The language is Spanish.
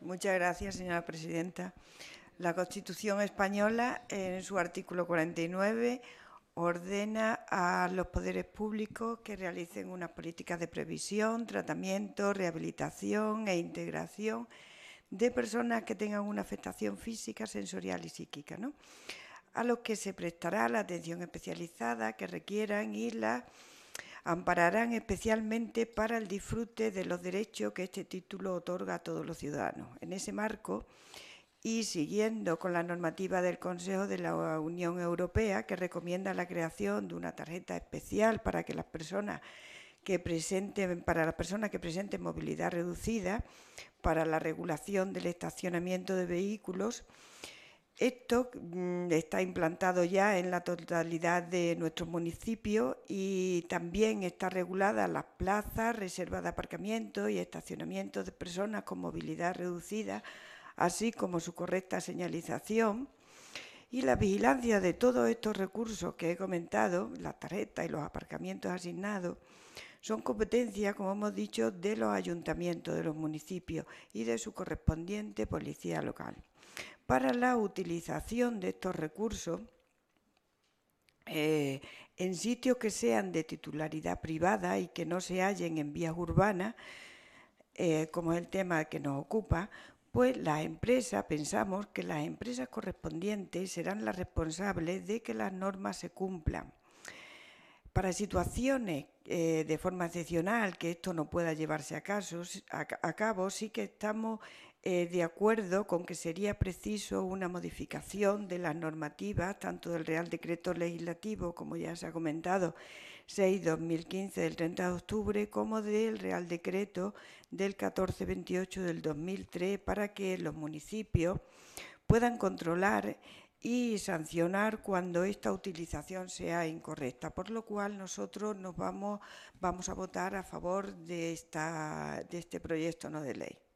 Muchas gracias, señora presidenta. La Constitución española, en su artículo 49, ordena a los poderes públicos que realicen unas políticas de previsión, tratamiento, rehabilitación e integración de personas que tengan una afectación física, sensorial y psíquica, ¿no? a los que se prestará la atención especializada que requieran y la ampararán especialmente para el disfrute de los derechos que este título otorga a todos los ciudadanos. En ese marco y siguiendo con la normativa del Consejo de la Unión Europea que recomienda la creación de una tarjeta especial para que las personas que presenten para las personas que presenten movilidad reducida para la regulación del estacionamiento de vehículos esto mm, está implantado ya en la totalidad de nuestros municipios y también está regulada las plazas, reservas de aparcamiento y estacionamiento de personas con movilidad reducida, así como su correcta señalización y la vigilancia de todos estos recursos que he comentado, las tarjetas y los aparcamientos asignados, son competencia, como hemos dicho, de los ayuntamientos, de los municipios y de su correspondiente policía local para la utilización de estos recursos eh, en sitios que sean de titularidad privada y que no se hallen en vías urbanas, eh, como es el tema que nos ocupa, pues las empresas, pensamos que las empresas correspondientes serán las responsables de que las normas se cumplan. Para situaciones eh, de forma excepcional, que esto no pueda llevarse a cabo, sí que estamos eh, de acuerdo con que sería preciso una modificación de las normativas, tanto del Real Decreto Legislativo, como ya se ha comentado, 6-2015 del 30 de octubre, como del Real Decreto del 14-28 del 2003, para que los municipios puedan controlar y sancionar cuando esta utilización sea incorrecta, por lo cual nosotros nos vamos, vamos a votar a favor de, esta, de este proyecto no de ley.